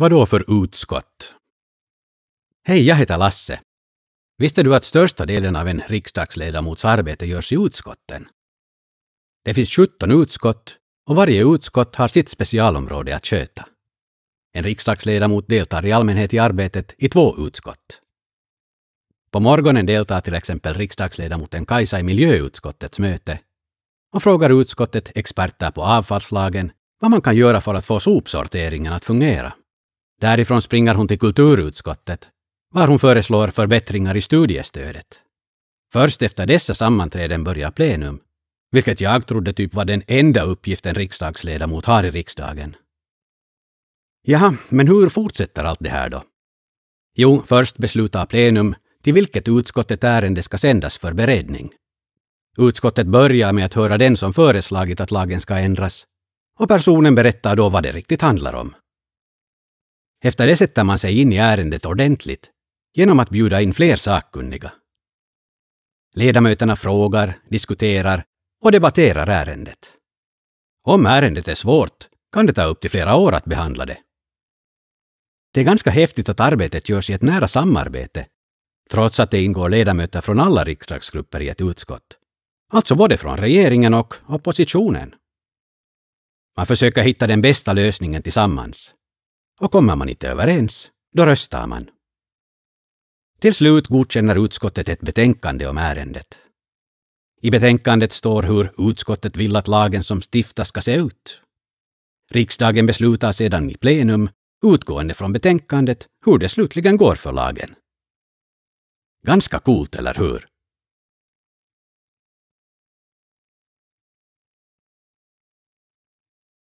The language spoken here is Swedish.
Vadå för utskott? Hej, jag heter Lasse. Visste du att största delen av en riksdagsledamots arbete görs i utskotten? Det finns 17 utskott och varje utskott har sitt specialområde att sköta. En riksdagsledamot deltar i allmänhet i arbetet i två utskott. På morgonen deltar till exempel riksdagsledamoten Kajsa i miljöutskottets möte och frågar utskottet experter på avfallslagen vad man kan göra för att få sopsorteringen att fungera. Därifrån springer hon till kulturutskottet, var hon föreslår förbättringar i studiestödet. Först efter dessa sammanträden börjar plenum, vilket jag trodde typ var den enda uppgiften riksdagsledamot har i riksdagen. Jaha, men hur fortsätter allt det här då? Jo, först beslutar plenum till vilket utskott ett ärende ska sändas för beredning. Utskottet börjar med att höra den som föreslagit att lagen ska ändras och personen berättar då vad det riktigt handlar om. Efter det sätter man sig in i ärendet ordentligt genom att bjuda in fler sakkunniga. Ledamöterna frågar, diskuterar och debatterar ärendet. Om ärendet är svårt kan det ta upp till flera år att behandla det. Det är ganska häftigt att arbetet görs i ett nära samarbete, trots att det ingår ledamöter från alla riksdagsgrupper i ett utskott. Alltså både från regeringen och oppositionen. Man försöker hitta den bästa lösningen tillsammans. Och kommer man inte överens, då röstar man. Till slut godkänner utskottet ett betänkande om ärendet. I betänkandet står hur utskottet vill att lagen som stiftas ska se ut. Riksdagen beslutar sedan i plenum, utgående från betänkandet, hur det slutligen går för lagen. Ganska coolt, eller hur?